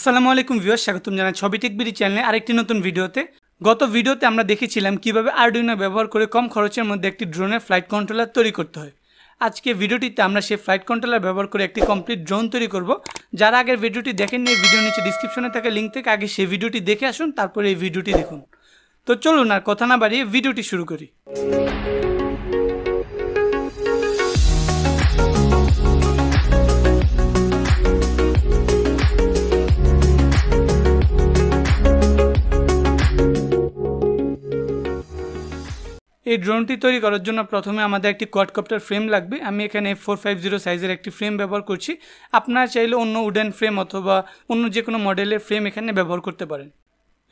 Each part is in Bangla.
আসসালামু আলাইকুম ভিউয়ার স্বাগতম জানাই ছবি টেকবিডি চ্যানেলে আরেকটি নতুন ভিডিওতে গত ভিডিওতে আমরা দেখেছিলাম কিভাবে আরডুইনো ব্যবহার করে কম খরচের মধ্যে একটি ড্রোনের ফ্লাইট কন্ট্রোলার তৈরি করতে হয় আজকে ভিডিওটিতে আমরা সেই ফ্লাইট কন্ট্রোলার ব্যবহার করে একটি কমপ্লিট ড্রোন তৈরি করব যারা আগের ভিডিওটি দেখেন এই ভিডিও নিচে ডিসক্রিপশনে থাকা লিঙ্ক থেকে আগে সেই ভিডিওটি দেখে আসুন তারপরে এই ভিডিওটি দেখুন তো চলুন আর কথা না বাড়িয়ে ভিডিওটি শুরু করি এই ড্রোনটি তৈরি করার জন্য প্রথমে আমাদের একটি কোয়াডকপ্টার ফ্রেম লাগবে আমি এখানে ফোর ফাইভ জিরো সাইজের একটি ফ্রেম ব্যবহার করছি আপনারা চাইলে অন্য উডেন ফ্রেম অথবা অন্য যে কোনো মডেলের ফ্রেম এখানে ব্যবহার করতে পারেন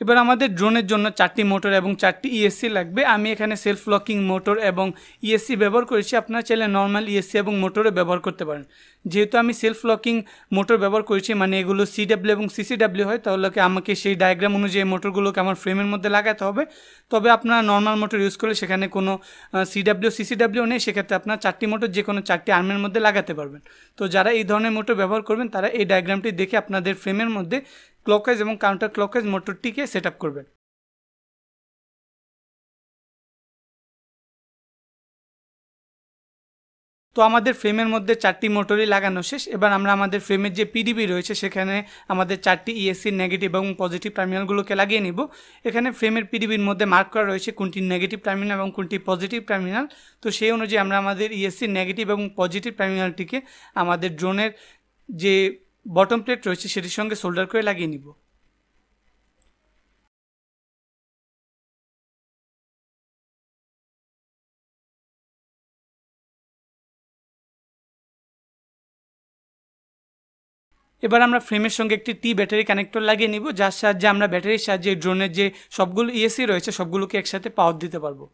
এবার আমাদের ড্রোনের জন্য চারটি মোটর এবং চারটি ইএসসি e লাগবে আমি এখানে সেলফ লকিং মোটর এবং ইএসসি e ব্যবহার করেছি আপনারা চাইলে নর্মাল ইএসসি e এবং মোটরও ব্যবহার করতে পারেন যেহেতু আমি সেলফ লকিং মোটর ব্যবহার করেছি মানে এগুলো সিডাব্লিউ এবং সিসিডাব্লিউ হয় তাহলে আমাকে সেই ডায়াগ্রাম অনুযায়ী মোটরগুলোকে আমার ফ্রেমের মধ্যে লাগাতে হবে তবে আপনারা নর্মাল মোটর ইউজ করলে সেখানে কোনো সিডাব্লিউ সিসিডাব্লিউ নেই সেক্ষেত্রে আপনার চারটি মোটর যে কোনো চারটি আর্মের মধ্যে লাগাতে পারবেন তো যারা এই ধরনের মোটর ব্যবহার করবেন তারা এই ডায়াগ্রামটি দেখে আপনাদের ফ্রেমের মধ্যে ক্লকওয়াইজ এবং কাউন্টার ক্লকওয়াইজ মোটরটিকে সেট করবেন তো আমাদের ফ্রেমের মধ্যে চারটি মোটরই লাগানো শেষ এবার আমরা আমাদের ফ্রেমের যে পিডিবি রয়েছে সেখানে আমাদের চারটি ইএসসির e নেগেটিভ এবং পজিটিভ টার্মিনালগুলোকে লাগিয়ে নিব এখানে ফ্রেমের পিডিবির মধ্যে মার্ক করা রয়েছে কোনটি নেগেটিভ টার্মিনাল এবং কোনটি পজিটিভ টার্মিনাল তো সেই অনুযায়ী আমরা আমাদের ইএসসির e নেগেটিভ এবং পজিটিভ টার্মিনালটিকে আমাদের ড্রোনের যে বটম প্লেট রয়েছে সেটির সঙ্গে সোল্ডার করে লাগিয়ে নিব এবার আমরা ফ্রেমের সঙ্গে একটি টি ব্যাটারি কানেক্টর লাগিয়ে নিব যার সাহায্যে আমরা ব্যাটারির সাহায্যে ড্রোনের যে সবগুলো ইএসি e রয়েছে সবগুলোকে একসাথে পাওয়ার দিতে পারবো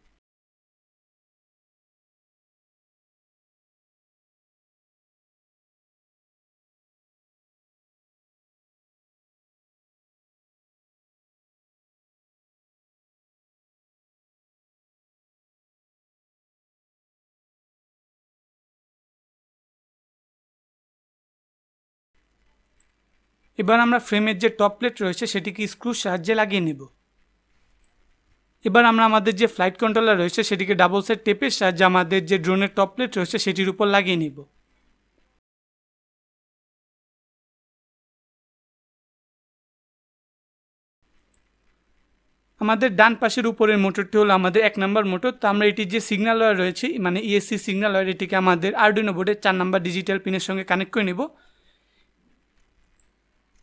এবার আমরা ফ্রেমের যে টপ প্লেট রয়েছে সেটিকে স্ক্রুর সাহায্যে লাগিয়ে নেব এবার আমরা আমাদের যে ফ্লাইট কন্ট্রোলার রয়েছে সেটিকে ডাবল সেট টেপের সাহায্যে আমাদের যে ড্রোনের টপ প্লেট রয়েছে সেটির উপর লাগিয়ে নেব আমাদের ডান পাশের উপরের মোটরটি হলো আমাদের এক নম্বর মোটর তো আমরা এটির যে সিগন্যাল ওয়ার রয়েছে মানে ইএসসি e সিগন্যাল ওয়ার এটিকে আমাদের আর্ডিনো বোর্ডের চার নম্বর ডিজিটাল পিনের সঙ্গে কানেক্ট করে নেব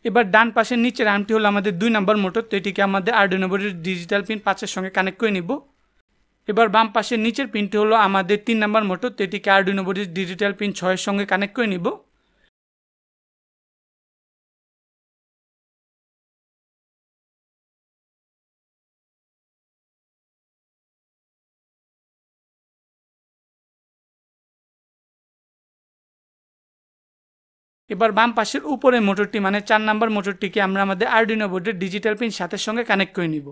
এবার ডান পাশের নিচের আর্মটি হলো আমাদের দুই নম্বর মোটর তো এটিকে আমাদের নম্বরের ডিজিটাল পিন পাঁচের সঙ্গে কানেক্ট করে নিব এবার বাম পাশের নিচের পিনটি হলো আমাদের তিন নম্বর মোটর তো এটিকে নম্বরের ডিজিটাল পিন ছয়ের সঙ্গে কানেক্ট করে নিব এবার বাম পাশের উপরের মোটরটি মানে চার নাম্বার মোটরটিকে আমরা আমাদের আরডিনো বোর্ডের ডিজিটাল পিন সাথে সঙ্গে কানেক্ট করে নিব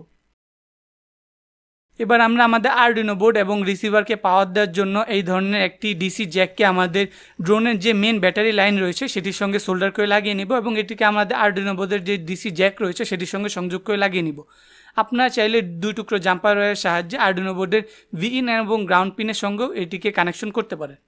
এবার আমরা আমাদের আরডিনো বোর্ড এবং রিসিভারকে পাওয়ার দেওয়ার জন্য এই ধরনের একটি ডিসি জ্যাককে আমাদের ড্রোনের যে মেন ব্যাটারি লাইন রয়েছে সেটির সঙ্গে সোল্ডার করে লাগিয়ে নিব এবং এটিকে আমাদের আরডিনো বোর্ডের যে ডিসি জ্যাক রয়েছে সেটির সঙ্গে সংযোগ করে লাগিয়ে নিব আপনারা চাইলে দুই টুকরো জাম্পার সাহায্যে আরডিনো বোর্ডের ভিইন এবং গ্রাউন্ড পিনের সঙ্গেও এটিকে কানেকশন করতে পারেন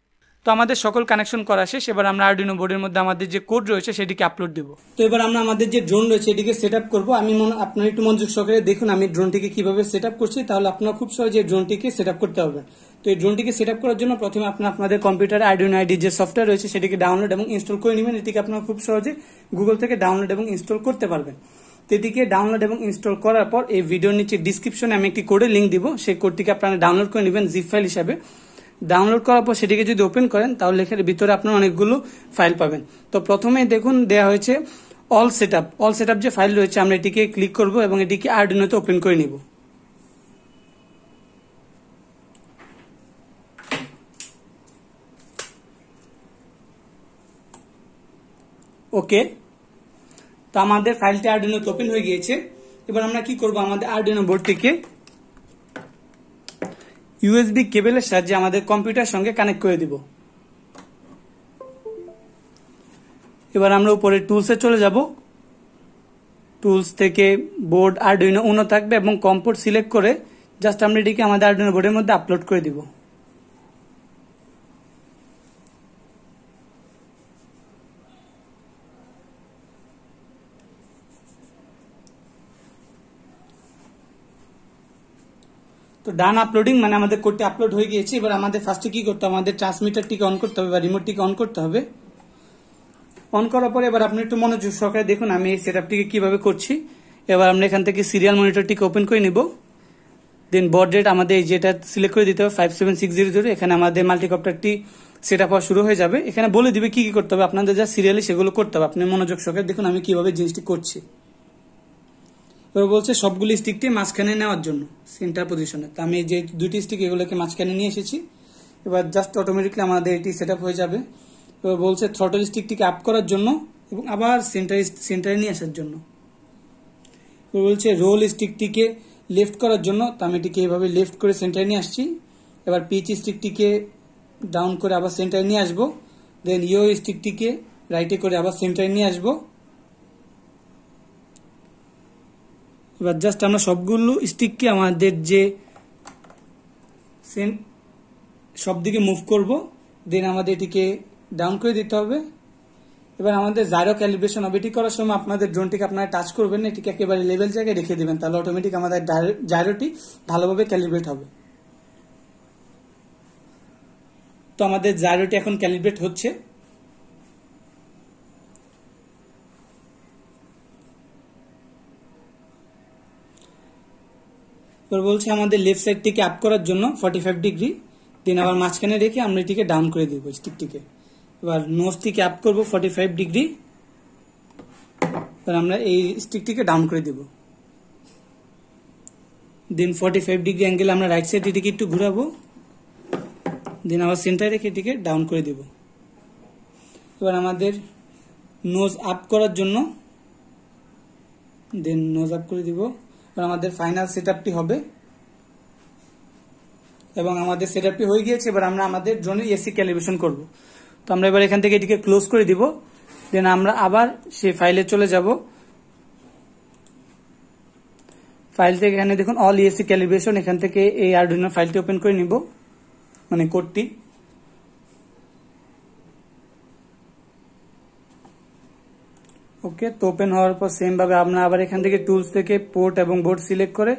তো আমাদের সকল কানেকশন করা শেষ এবার আমরা আরডিনো বোর্ডের মধ্যে আমাদের যে কোড রয়েছে সেটিকে আপলোড দেবো তো এবার আমরা আমাদের যে ড্রোন রয়েছে এটিকে সেট আপ করবো আমি আপনার একটু মনোযোগ সহকারে দেখুন আমি ড্রোনটিকে কিভাবে সেট আপ করছি তাহলে আপনার খুব সহজে ড্রোনটিকে সেট আপ করতে হবে তো এই ড্রোনটিকে সেট আপ করার জন্য প্রথমে আপনার আপনাদের কম্পিউটার আইডিনো আইডি যে সফটওয়্যার রয়েছে সেটিকে ডাউনলোড এবং ইনস্টল করে নেবেন এটিকে আপনারা খুব সহজে গুগল থেকে ডাউনলোড এবং ইনস্টল করতে পারবেন তো এটিকে ডাউনলোড এবং ইনস্টল করার পর এই ভিডিওর নিচে ডিসক্রিপশনে আমি একটি কোডের লিঙ্ক দিব সেই কোডটিকে আপনারা ডাউনলোড করে নেবেন জিপ ফাইল হিসাবে ডাউনলোড করার পর সেটিকে যদি ওপেন করেন তাহলে লেখার ভিতরে আপনার অনেকগুলো ফাইল পাবেন তো প্রথমে দেখুন দেয়া হয়েছে all set up all set up যে ফাইল রয়েছে আমরা এটিকে ক্লিক করব এবং এটিকে আর্ডিনোতে ওপেন করে নিব ওকে তো আমাদের ফাইলটি আর্ডিনোতে ওপেন হয়ে গিয়েছে এবার আমরা কি করব আমাদের আর্ডিনো বোর্ড থেকে ইউএসবি কেবেলের সাহায্যে আমাদের কম্পিউটার সঙ্গে কানেক্ট করে দিব এবার আমরা উপরে টুলসে চলে যাব টুলস থেকে বোর্ড আর্ডুইনো উনো থাকবে এবং কম্পোর্ট সিলেক্ট করে জাস্ট আমরা এটিকে আমাদের আর্ডুইনো বোর্ডের মধ্যে আপলোড করে দিব তো ডান আপলোডিং মানে আমাদের কোডটি আপলোড হয়ে গিয়েছে এবার আমাদের ফার্স্টে কি করতে হবে আমাদের ট্রান্সমিটারটিকে অন করতে হবে বা রিমোটটিকে অন করতে হবে অন করার পরে এবার আপনি একটু মনোযোগ সহকারে দেখুন আমি এই সেট আপটিকে কীভাবে করছি এবার আমরা এখান থেকে সিরিয়াল মনিটরটিকে ওপেন করে নিব দেন বড ডেট আমাদের যেটা সিলেক্ট করে দিতে হবে five seven six zero zero এখানে আমাদের মাল্টিকপ্টারটি সেট আপ হওয়া শুরু হয়ে যাবে এখানে বলে দিবে কি কি করতে হবে আপনাদের যা সিরিয়ালি সেগুলো করতে হবে আপনি মনোযোগ সহকারে দেখুন আমি কীভাবে জিনিসটি করছি ওরা বলছে সবগুলি স্টিকটি মাঝখানে নেওয়ার জন্য সেন্টার পজিশনে তো আমি যে দুটি স্টিক এগুলোকে মাঝখানে নিয়ে এসেছি এবার জাস্ট অটোমেটিকলি আমাদের এটি সেট হয়ে যাবে এবার বলছে থ্রটল স্টিকটিকে আপ করার জন্য এবং আবার সেন্টার সেন্টারে নিয়ে আসার জন্য বলছে রোল স্টিকটিকে লেফট করার জন্য তো আমি এটিকে এভাবে লেফট করে সেন্টারে নিয়ে আসছি এবার পিচ স্টিকটিকে ডাউন করে আবার সেন্টারে নিয়ে আসবো দেন ইও স্টিকটিকে রাইটে করে আবার সেন্টারে নিয়ে আসবো এবার জাস্ট আমরা সবগুলো স্টিককে আমাদের যে সেন সব দিকে মুভ করব দেন আমাদের এটিকে ডাউন করে দিতে হবে এবার আমাদের জারো ক্যালিব্রেশন হবে এটি করার সময় আপনাদের ড্রোনটিকে আপনারা টাচ করবেন না এটিকে একেবারে লেভেল জায়গায় রেখে দেবেন তাহলে অটোমেটিক আমাদের জারোটি ভালোভাবে ক্যালিব্রেট হবে তো আমাদের জারোটি এখন ক্যালিব্রেট হচ্ছে এবার বলছে আমাদের লেফট সাইডটিকে আপ করার জন্য ফর্টি ফাইভ ডিগ্রি দেন আবার মাঝখানে রেখে আমরা এটিকে ডাউন করে দেবো স্টিকটিকে এবার নোজটিকে আপ করবো ফর্টি ফাইভ ডিগ্রি এবার আমরা এই স্টিকটিকে ডাউন করে দেব then forty five degree angle আমরা রাইট সাইড এটিকে একটু ঘুরাবো দেন আবার সেন্টার রেখে এটিকে ডাউন করে দেব এবার আমাদের নোজ আপ করার জন্য দেন নোজ আপ করে দেবো আমাদের ফাইনাল সেট হবে এবং আমাদের সেট হয়ে গিয়েছে এবার আমরা আমাদের ড্রোনের এসি ক্যালিব্রেশন করব তো আমরা এবার এখান থেকে এটিকে ক্লোজ করে দিব দেন আমরা আবার সেই ফাইলে চলে যাব ফাইল থেকে এখানে দেখুন অল ইএসি ক্যালিব্রেশন এখান থেকে এই আর ফাইলটি ওপেন করে নিব মানে কোডটি ওকে তো ওপেন হওয়ার পর সেমভাবে আমরা আবার এখান থেকে টুলস থেকে পোর্ট এবং বোর্ড সিলেক্ট করে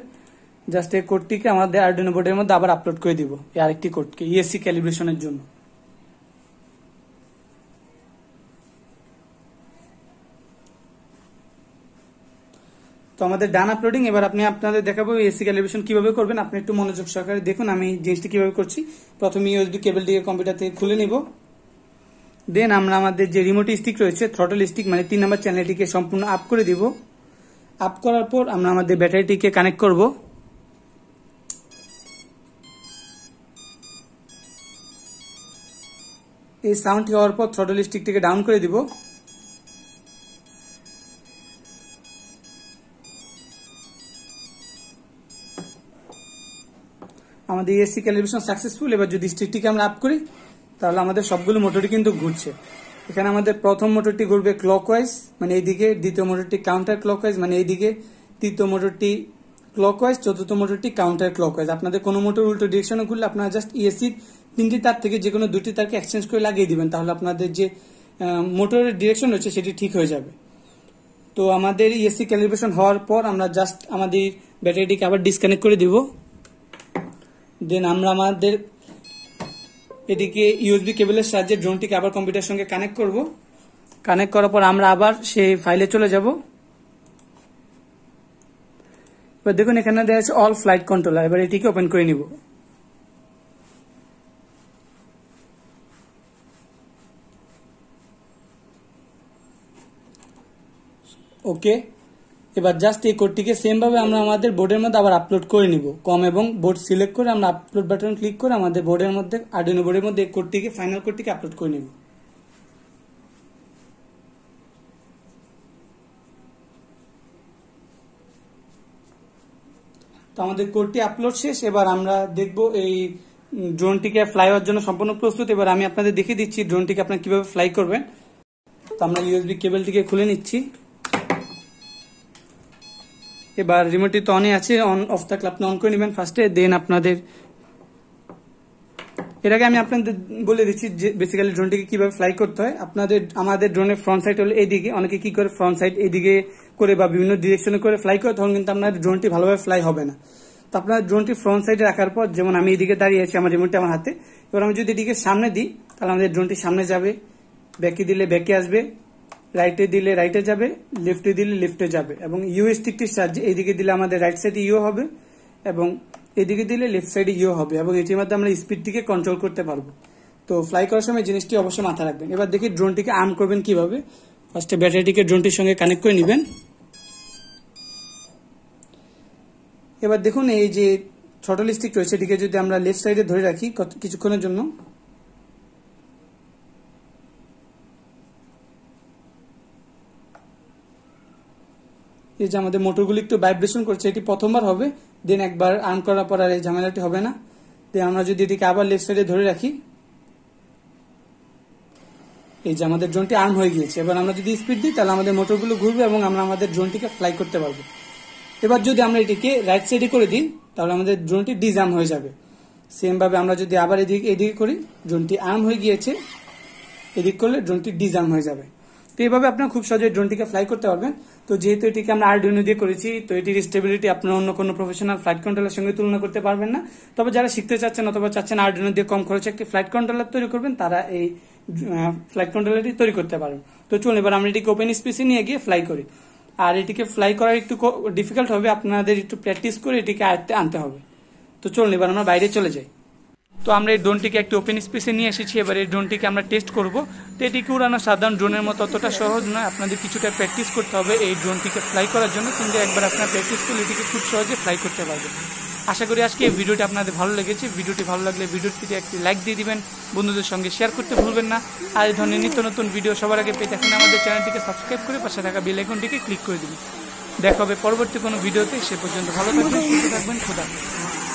জাস্ট এই কোডটিকে আমাদের আরডিনো বোর্ডের মধ্যে আবার আপলোড করে দিব এই আরেকটি কোডকে ইএসসি ক্যালিব্রেশনের জন্য তো আমাদের ডান আপলোডিং এবার আপনি আপনাদের দেখাবো এসি ক্যালিব্রেশন কিভাবে করবেন আপনি একটু মনোযোগ সহকারে দেখুন আমি জিনিসটি কিভাবে করছি প্রথমে ইউএসবি দিয়ে কম্পিউটার থেকে খুলে নিব দেন আমরা আমাদের যে রিমোট স্টিক রয়েছে থ্রটল স্টিক মানে তিন নম্বর চ্যানেলটিকে সম্পূর্ণ আপ করে দিব আপ করার পর আমরা আমাদের ব্যাটারিটিকে কানেক্ট করব এই সাউন্ডটি হওয়ার পর থ্রটল স্টিকটিকে ডাউন করে দিব আমাদের এসি ক্যালিব্রেশন সাকসেসফুল এবার যদি স্টিকটিকে আমরা আপ করি তাহলে আমাদের সবগুলো মোটরই কিন্তু ঘুরছে এখানে আমাদের প্রথম মোটরটি ঘুরবে ক্লকওয়াইজ মানে এইদিকে দ্বিতীয় মোটরটি কাউন্টার ক্লকওয়াইজ মানে এইদিকে তৃতীয় মোটরটি ক্লকওয়াইজ চতুর্থ মোটরটি কাউন্টার ক্লকওয়াইজ আপনাদের কোনো মোটর উল্টো ডিরেকশনে ঘুরলে আপনারা জাস্ট ইএসির তিনটি তার থেকে যে কোনো দুটি তারকে এক্সচেঞ্জ করে লাগিয়ে দিবেন তাহলে আপনাদের যে মোটরের ডিরেকশন রয়েছে সেটি ঠিক হয়ে যাবে তো আমাদের ইএসসি ক্যালিব্রেশন হওয়ার পর আমরা জাস্ট আমাদের ব্যাটারিটিকে আবার ডিসকানেক্ট করে দিব দেন আমরা আমাদের এদিকে ইউএসবি কেবলের সাহায্যে ড্রোনটিকে আবার কম্পিউটার সঙ্গে কানেক্ট করব কানেক্ট করার পর আমরা আবার সেই ফাইলে চলে যাব এবার দেখুন এখানে দেওয়া আছে অল ফ্লাইট কন্ট্রোলার এবার এটিকে ওপেন করে নিব ওকে এবার জাস্ট এই কোডটিকে সেমভাবে আমরা আমাদের বোর্ডের মধ্যে আবার আপলোড করে নিব কম এবং বোর্ড সিলেক্ট করে আমরা আপলোড বাটন ক্লিক করে আমাদের বোর্ডের মধ্যে আর্ডিনো বোর্ডের মধ্যে এই কোডটিকে ফাইনাল কোডটিকে আপলোড করে নিব তো আমাদের কোডটি আপলোড শেষ এবার আমরা দেখব এই ড্রোনটিকে ফ্লাই হওয়ার জন্য সম্পূর্ণ প্রস্তুত এবার আমি আপনাদের দেখিয়ে দিচ্ছি ড্রোনটিকে আপনারা কিভাবে ফ্লাই করবেন তো আমরা ইউএসবি কেবলটিকে খুলে নিচ্ছি এবার রিমোটটি তো অনে আছে অন অফ দ্য ক্লাবটা অন করে নেবেন ফার্স্টে দেন আপনাদের এর আগে আমি আপনাদের বলে দিচ্ছি যে বেসিক্যালি ড্রোনটিকে কীভাবে ফ্লাই করতে হয় আপনাদের আমাদের ড্রোনের ফ্রন্ট সাইড হলো এইদিকে অনেকে কি করে ফ্রন্ট সাইড এইদিকে করে বা বিভিন্ন ডিরেকশনে করে ফ্লাই করে তখন কিন্তু আপনার ড্রোনটি ভালোভাবে ফ্লাই হবে না তো আপনার ড্রোনটি ফ্রন্ট সাইডে রাখার পর যেমন আমি এদিকে দাঁড়িয়ে আছি আমার রিমোটটি আমার হাতে এবার আমি যদি এদিকে সামনে দিই তাহলে আমাদের ড্রোনটি সামনে যাবে ব্যাকে দিলে ব্যাকে আসবে রাইটে দিলে রাইটে যাবে লেফটে দিলে লেফটে যাবে এবং ইউ স্টিকটির সাহায্যে এইদিকে দিলে আমাদের রাইট সাইডে ইউ হবে এবং এদিকে দিলে লেফট সাইডে ইউ হবে এবং এটির মাধ্যমে আমরা স্পিডটিকে কন্ট্রোল করতে পারবো তো ফ্লাই করার সময় জিনিসটি অবশ্যই মাথায় রাখবেন এবার দেখি ড্রোনটিকে আর্ম করবেন কিভাবে ফার্স্টে ব্যাটারিটিকে ড্রোনটির সঙ্গে কানেক্ট করে নেবেন এবার দেখুন এই যে ছোট স্টিক রয়েছে এটিকে যদি আমরা লেফট সাইডে ধরে রাখি কিছুক্ষণের জন্য এই যে আমাদের মোটরগুলি একটু ভাইব্রেশন করছে এটি প্রথমবার হবে দেন একবার আর্ম করার পর আর এই ঝামেলাটি হবে না দেন আমরা যদি এটিকে আবার লেফট সাইডে ধরে রাখি এই যে আমাদের ড্রোনটি আর্ম হয়ে গিয়েছে এবার আমরা যদি স্পিড দিই তাহলে আমাদের মোটরগুলো ঘুরবে এবং আমরা আমাদের ড্রোনটিকে ফ্লাই করতে পারবো এবার যদি আমরা এটিকে রাইট সাইডে করে দিই তাহলে আমাদের ড্রোনটি ডিজার্ম হয়ে যাবে সেমভাবে আমরা যদি আবার এদিকে এদিকে করি ড্রোনটি আর্ম হয়ে গিয়েছে এদিক করলে ড্রোনটি ডিজার্ম হয়ে যাবে তো এইভাবে আপনারা খুব সহজে ড্রোনটিকে ফ্লাই করতে পারবেন তো যেহেতু এটিকে আমরা আরডিনো দিয়ে করেছি তো এটির স্টেবিলিটি আপনার অন্য কোনো প্রফেশনাল ফ্লাইট কন্ট্রোলের সঙ্গে তুলনা করতে পারবেন না তবে যারা শিখতে চাচ্ছেন অথবা চাচ্ছেন আরডিনো দিয়ে কম খরচে একটি ফ্লাইট কন্ট্রোলার তৈরি করবেন তারা এই ফ্লাইট কন্ট্রোলারটি তৈরি করতে পারবেন তো চলুন এবার আমরা এটিকে ওপেন স্পেসে নিয়ে গিয়ে ফ্লাই করি আর এটিকে ফ্লাই করার একটু ডিফিকাল্ট হবে আপনাদের একটু প্র্যাকটিস করে এটিকে আয়ত্তে আনতে হবে তো চলুন এবার আমরা বাইরে চলে যাই তো আমরা এই ড্রোনটিকে একটি ওপেন স্পেসে নিয়ে এসেছি এবার এই ড্রোনটিকে আমরা টেস্ট করব তো এটিকে উড়ানো সাধারণ ড্রোনের মতো অতটা সহজ নয় আপনাদের কিছুটা প্র্যাকটিস করতে হবে এই ড্রোনটিকে ফ্লাই করার জন্য কিন্তু একবার আপনার প্র্যাকটিস করলে এটিকে খুব সহজে ফ্লাই করতে পারবেন আশা করি আজকে এই ভিডিওটি আপনাদের ভালো লেগেছে ভিডিওটি ভালো লাগলে ভিডিওটিতে একটি লাইক দিয়ে দিবেন বন্ধুদের সঙ্গে শেয়ার করতে ভুলবেন না আর এই ধরনের নিত্য নতুন ভিডিও সবার আগে পেয়ে থাকেন আমাদের চ্যানেলটিকে সাবস্ক্রাইব করে পাশে থাকা বেল আইকনটিকে ক্লিক করে দেবেন দেখা হবে পরবর্তী কোনো ভিডিওতে সে পর্যন্ত ভালো থাকবেন সুস্থ থাকবেন খোদা